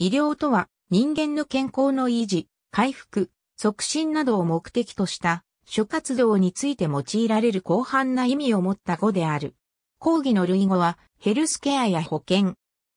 医療とは人間の健康の維持、回復、促進などを目的とした諸活動について用いられる広範な意味を持った語である。講義の類語はヘルスケアや保険。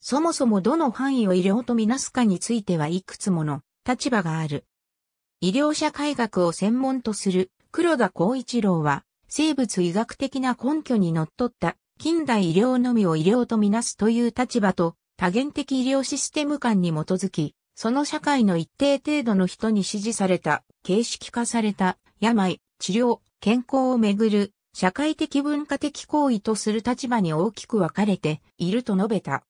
そもそもどの範囲を医療とみなすかについてはいくつもの立場がある。医療社会学を専門とする黒田光一郎は生物医学的な根拠に則っった近代医療のみを医療とみなすという立場と多元的医療システム間に基づき、その社会の一定程度の人に支持された、形式化された、病、治療、健康をめぐる、社会的文化的行為とする立場に大きく分かれていると述べた。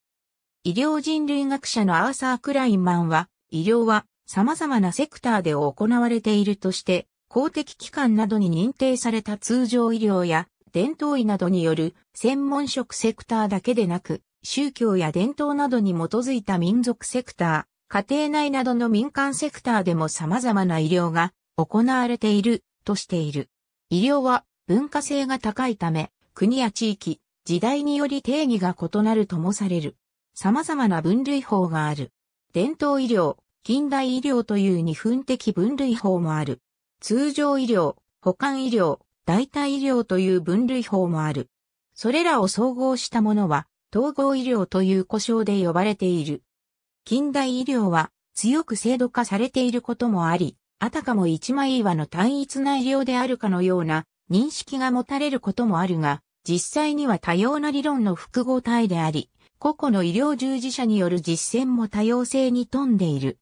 医療人類学者のアーサー・クラインマンは、医療は様々なセクターで行われているとして、公的機関などに認定された通常医療や伝統医などによる専門職セクターだけでなく、宗教や伝統などに基づいた民族セクター、家庭内などの民間セクターでも様々な医療が行われているとしている。医療は文化性が高いため、国や地域、時代により定義が異なるともされる。様々な分類法がある。伝統医療、近代医療という二分的分類法もある。通常医療、保管医療、代替医療という分類法もある。それらを総合したものは、統合医療という呼称で呼ばれている。近代医療は強く制度化されていることもあり、あたかも一枚岩の単一な医療であるかのような認識が持たれることもあるが、実際には多様な理論の複合体であり、個々の医療従事者による実践も多様性に富んでいる。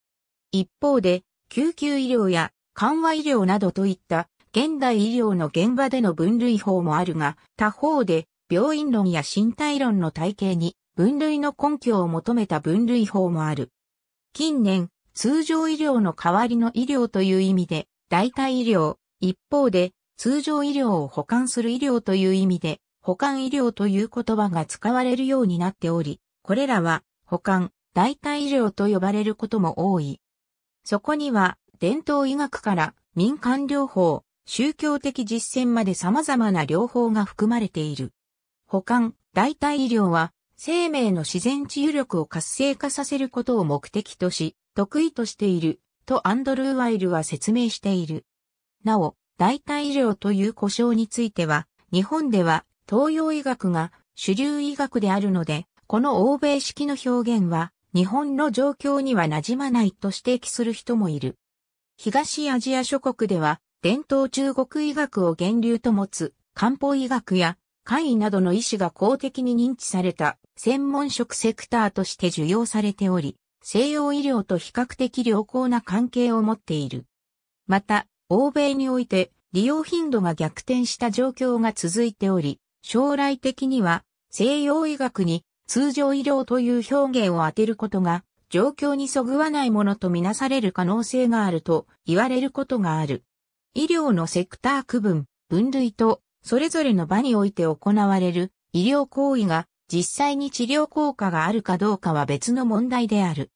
一方で、救急医療や緩和医療などといった現代医療の現場での分類法もあるが、他方で病院論や身体論の体系に分類の根拠を求めた分類法もある。近年、通常医療の代わりの医療という意味で、代替医療、一方で、通常医療を補完する医療という意味で、補完医療という言葉が使われるようになっており、これらは、補完、代替医療と呼ばれることも多い。そこには、伝統医学から民間療法、宗教的実践まで様々な療法が含まれている。保管、代替医療は、生命の自然治癒力を活性化させることを目的とし、得意としている、とアンドルー・ワイルは説明している。なお、代替医療という故障については、日本では東洋医学が主流医学であるので、この欧米式の表現は日本の状況には馴染まないと指摘する人もいる。東アジア諸国では伝統中国医学を源流と持つ漢方医学や会などの医師が公的に認知された専門職セクターとして受容されており、西洋医療と比較的良好な関係を持っている。また、欧米において利用頻度が逆転した状況が続いており、将来的には西洋医学に通常医療という表現を当てることが状況にそぐわないものとみなされる可能性があると言われることがある。医療のセクター区分、分類とそれぞれの場において行われる医療行為が実際に治療効果があるかどうかは別の問題である。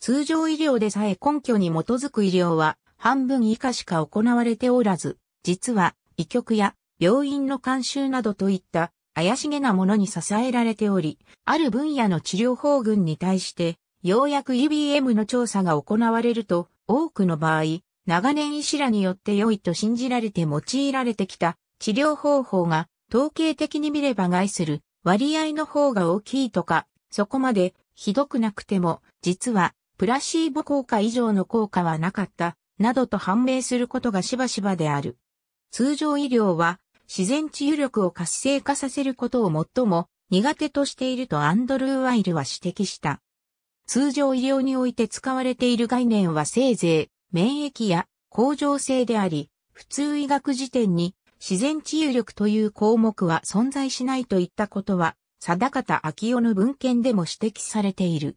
通常医療でさえ根拠に基づく医療は半分以下しか行われておらず、実は医局や病院の監修などといった怪しげなものに支えられており、ある分野の治療法群に対して、ようやく EBM の調査が行われると、多くの場合、長年医師らによって良いと信じられて用いられてきた治療方法が統計的に見れば害する割合の方が大きいとか、そこまでひどくなくても、実はプラシーボ効果以上の効果はなかった、などと判明することがしばしばである。通常医療は自然治癒力を活性化させることを最も苦手としているとアンドルー・ワイルは指摘した。通常医療において使われている概念はせいぜい免疫や恒常性であり、普通医学辞典に自然治癒力という項目は存在しないといったことは、定方昭夫の文献でも指摘されている。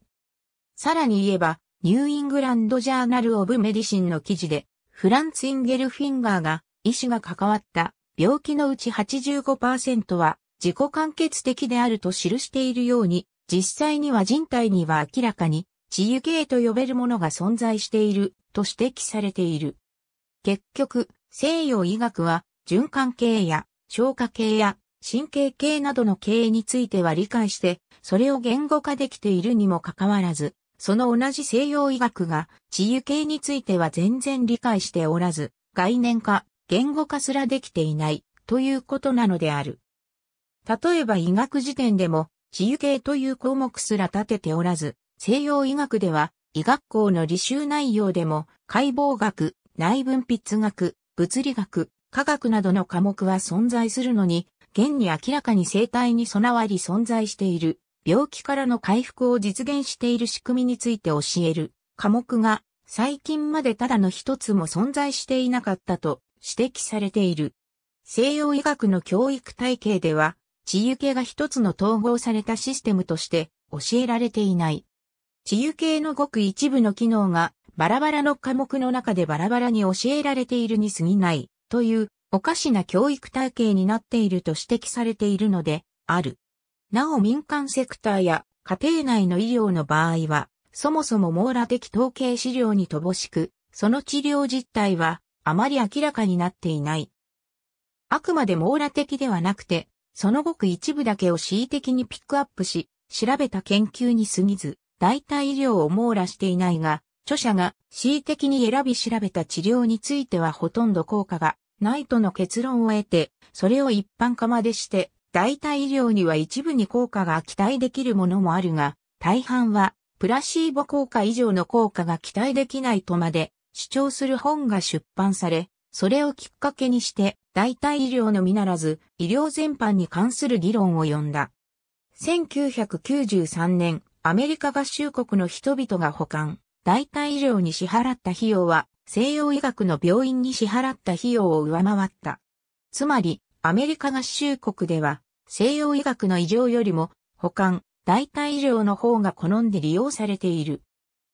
さらに言えば、ニューイングランドジャーナル・オブ・メディシンの記事で、フランツ・インゲルフィンガーが、医師が関わった病気のうち85%は自己完結的であると記しているように、実際には人体には明らかに、治癒系と呼べるものが存在していると指摘されている。結局、西洋医学は循環系や消化系や神経系などの系については理解して、それを言語化できているにもかかわらず、その同じ西洋医学が治癒系については全然理解しておらず、概念化、言語化すらできていないということなのである。例えば医学辞典でも治癒系という項目すら立てておらず、西洋医学では医学校の履修内容でも解剖学、内分泌学、物理学、科学などの科目は存在するのに、現に明らかに生態に備わり存在している、病気からの回復を実現している仕組みについて教える科目が、最近までただの一つも存在していなかったと指摘されている。西洋医学の教育体系では、治癒系が一つの統合されたシステムとして教えられていない。治癒系のごく一部の機能がバラバラの科目の中でバラバラに教えられているに過ぎない。というおかしな教育体系になっていると指摘されているのである。なお民間セクターや家庭内の医療の場合は、そもそも網羅的統計資料に乏しく、その治療実態はあまり明らかになっていない。あくまで網羅的ではなくて、そのごく一部だけを恣意的にピックアップし、調べた研究に過ぎず、代替医療を網羅していないが、著者が恣意的に選び調べた治療についてはほとんど効果がないとの結論を得て、それを一般化までして、代替医療には一部に効果が期待できるものもあるが、大半はプラシーボ効果以上の効果が期待できないとまで主張する本が出版され、それをきっかけにして代替医療のみならず医療全般に関する議論を呼んだ。1993年、アメリカ合衆国の人々が保管、代替医療に支払った費用は西洋医学の病院に支払った費用を上回った。つまり、アメリカ合衆国では西洋医学の異常よりも保管、代替医療の方が好んで利用されている。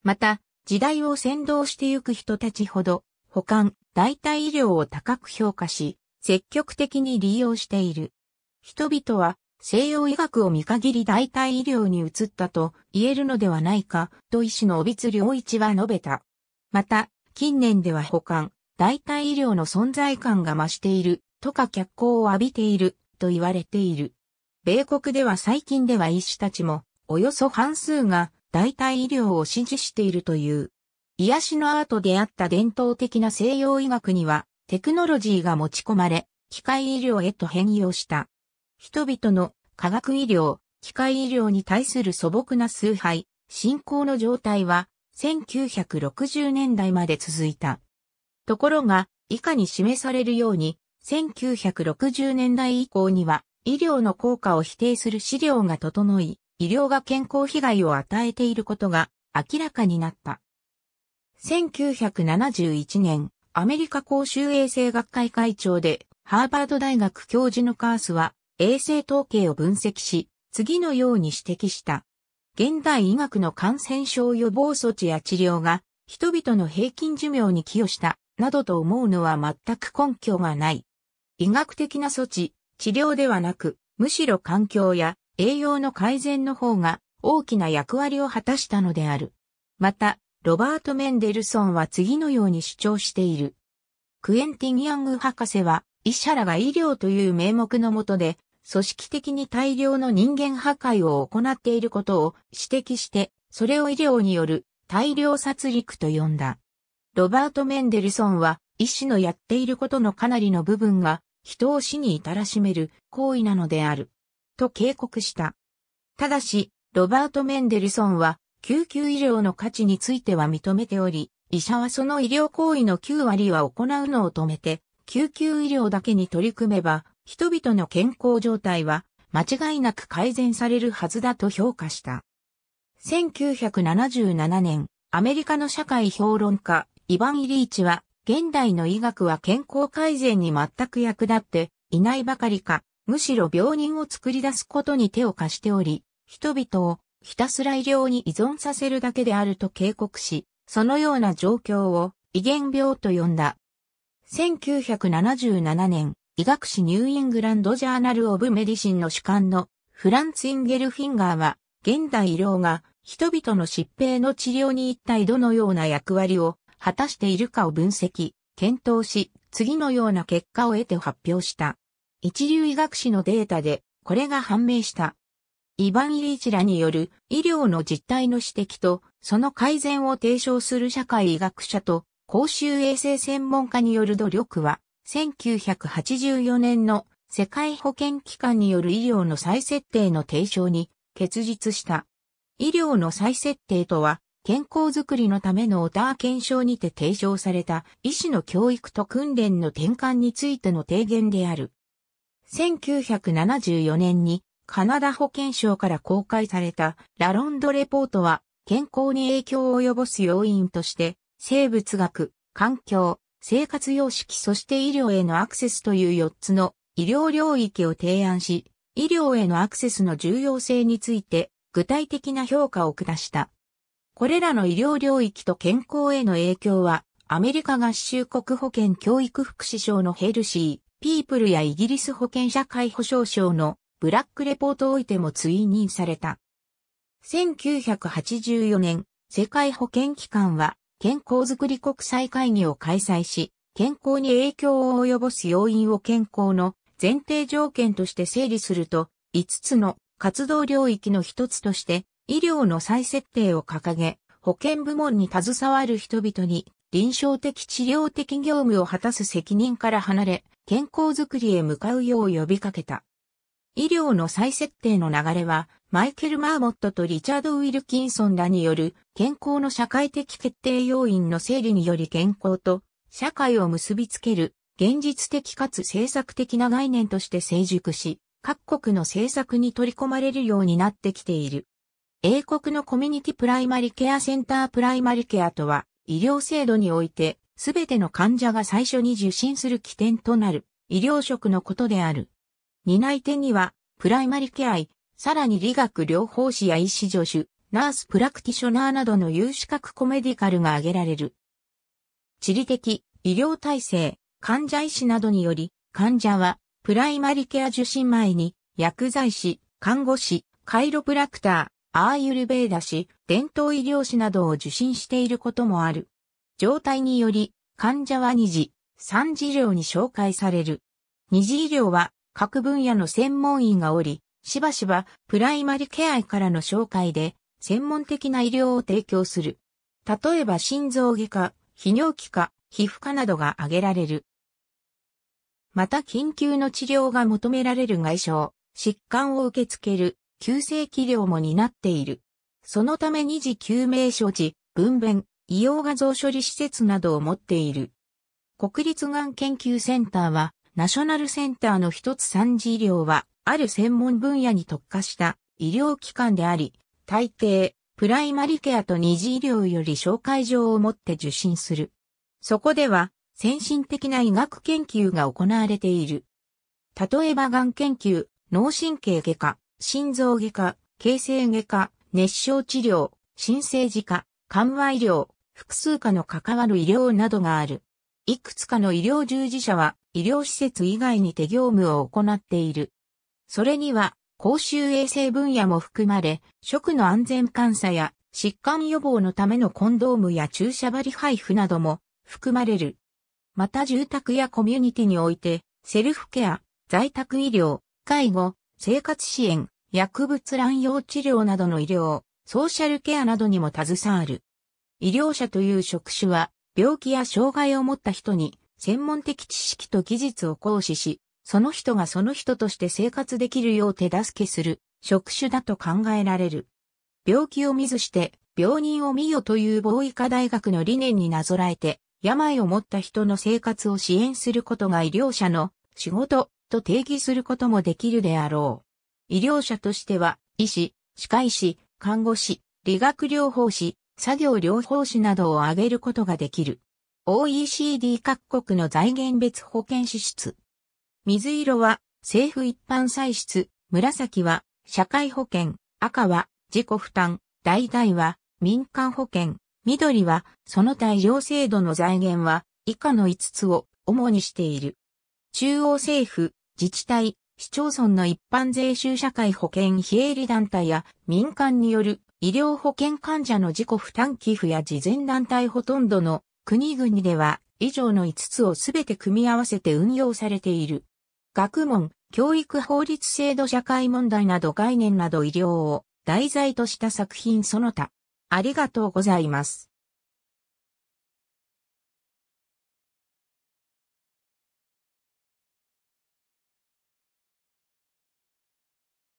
また、時代を先導してゆく人たちほど、保管、代替医療を高く評価し、積極的に利用している。人々は西洋医学を見限り代替医療に移ったと言えるのではないか、と医師の尾津良一は述べた。また、近年では保管、代替医療の存在感が増している、とか脚光を浴びている、と言われている。米国では最近では医師たちも、およそ半数が代替医療を支持しているという。癒しのアートであった伝統的な西洋医学には、テクノロジーが持ち込まれ、機械医療へと変容した。人々の科学医療、機械医療に対する素朴な崇拝、信仰の状態は1960年代まで続いた。ところが、以下に示されるように、1960年代以降には、医療の効果を否定する資料が整い、医療が健康被害を与えていることが明らかになった。1971年、アメリカ公衆衛生学会会長で、ハーバード大学教授のカースは、衛生統計を分析し、次のように指摘した。現代医学の感染症予防措置や治療が人々の平均寿命に寄与したなどと思うのは全く根拠がない。医学的な措置、治療ではなく、むしろ環境や栄養の改善の方が大きな役割を果たしたのである。また、ロバート・メンデルソンは次のように主張している。クエンティン・ヤング博士は、医者らが医療という名目のもとで、組織的に大量の人間破壊を行っていることを指摘して、それを医療による大量殺戮と呼んだ。ロバート・メンデルソンは、医師のやっていることのかなりの部分が、人を死に至らしめる行為なのである。と警告した。ただし、ロバート・メンデルソンは、救急医療の価値については認めており、医者はその医療行為の9割は行うのを止めて、救急医療だけに取り組めば、人々の健康状態は間違いなく改善されるはずだと評価した。1977年、アメリカの社会評論家、イヴァン・イリーチは、現代の医学は健康改善に全く役立っていないばかりか、むしろ病人を作り出すことに手を貸しており、人々をひたすら医療に依存させるだけであると警告し、そのような状況を、異言病と呼んだ。1977年、医学誌ニューイングランドジャーナル・オブ・メディシンの主観のフランツ・インゲルフィンガーは、現代医療が人々の疾病の治療に一体どのような役割を果たしているかを分析、検討し、次のような結果を得て発表した。一流医学誌のデータでこれが判明した。イヴァン・イリーチらによる医療の実態の指摘とその改善を提唱する社会医学者と公衆衛生専門家による努力は1984年の世界保健機関による医療の再設定の提唱に結実した。医療の再設定とは、健康づくりのためのオター検証にて提唱された医師の教育と訓練の転換についての提言である。1974年にカナダ保健省から公開されたラロンドレポートは健康に影響を及ぼす要因として生物学、環境、生活様式そして医療へのアクセスという4つの医療領域を提案し、医療へのアクセスの重要性について具体的な評価を下した。これらの医療領域と健康への影響は、アメリカ合衆国保健教育福祉省のヘルシー、ピープルやイギリス保健社会保障省のブラックレポートおいても追認された。1984年、世界保健機関は健康づくり国際会議を開催し、健康に影響を及ぼす要因を健康の前提条件として整理すると、5つの活動領域の一つとして、医療の再設定を掲げ、保健部門に携わる人々に臨床的治療的業務を果たす責任から離れ、健康づくりへ向かうよう呼びかけた。医療の再設定の流れは、マイケル・マーモットとリチャード・ウィルキンソンらによる健康の社会的決定要因の整理により健康と社会を結びつける現実的かつ政策的な概念として成熟し、各国の政策に取り込まれるようになってきている。英国のコミュニティプライマリケアセンタープライマリケアとは、医療制度において、すべての患者が最初に受診する起点となる医療職のことである。担い手には、プライマリケア医、さらに理学療法士や医師助手、ナースプラクティショナーなどの有資格コメディカルが挙げられる。地理的、医療体制、患者医師などにより、患者は、プライマリケア受診前に、薬剤師、看護師、カイロプラクター、アーユルベーダ師、伝統医療師などを受診していることもある。状態により、患者は二次、三次医療に紹介される。二次医療は、各分野の専門医がおり、しばしばプライマリケアからの紹介で専門的な医療を提供する。例えば心臓外科、泌尿器科、皮膚科などが挙げられる。また緊急の治療が求められる外傷、疾患を受け付ける、急性治療も担っている。そのため二次救命処置、分娩、医療画像処理施設などを持っている。国立がん研究センターはナショナルセンターの一つ三次医療は、ある専門分野に特化した医療機関であり、大抵、プライマリケアと二次医療より紹介状を持って受診する。そこでは、先進的な医学研究が行われている。例えば、がん研究、脳神経外科、心臓外科、形成外科、熱傷治療、新生児科、緩和医療、複数科の関わる医療などがある。いくつかの医療従事者は、医療施設以外にて業務を行っている。それには、公衆衛生分野も含まれ、食の安全監査や疾患予防のためのコンドームや注射針配布なども含まれる。また住宅やコミュニティにおいて、セルフケア、在宅医療、介護、生活支援、薬物乱用治療などの医療、ソーシャルケアなどにも携わる。医療者という職種は、病気や障害を持った人に専門的知識と技術を行使し、その人がその人として生活できるよう手助けする職種だと考えられる。病気を見ずして病人を見よという防医科大学の理念になぞらえて、病を持った人の生活を支援することが医療者の仕事と定義することもできるであろう。医療者としては、医師、歯科医師、看護師、理学療法士、作業療法士などを挙げることができる。OECD 各国の財源別保険支出。水色は政府一般歳出、紫は社会保険、赤は自己負担、体は民間保険、緑はその大量制度の財源は以下の5つを主にしている。中央政府、自治体、市町村の一般税収社会保険非営利団体や民間による医療保険患者の自己負担寄付や事前団体ほとんどの国々では以上の5つをすべて組み合わせて運用されている。学問、教育法律制度社会問題など概念など医療を題材とした作品その他。ありがとうございます。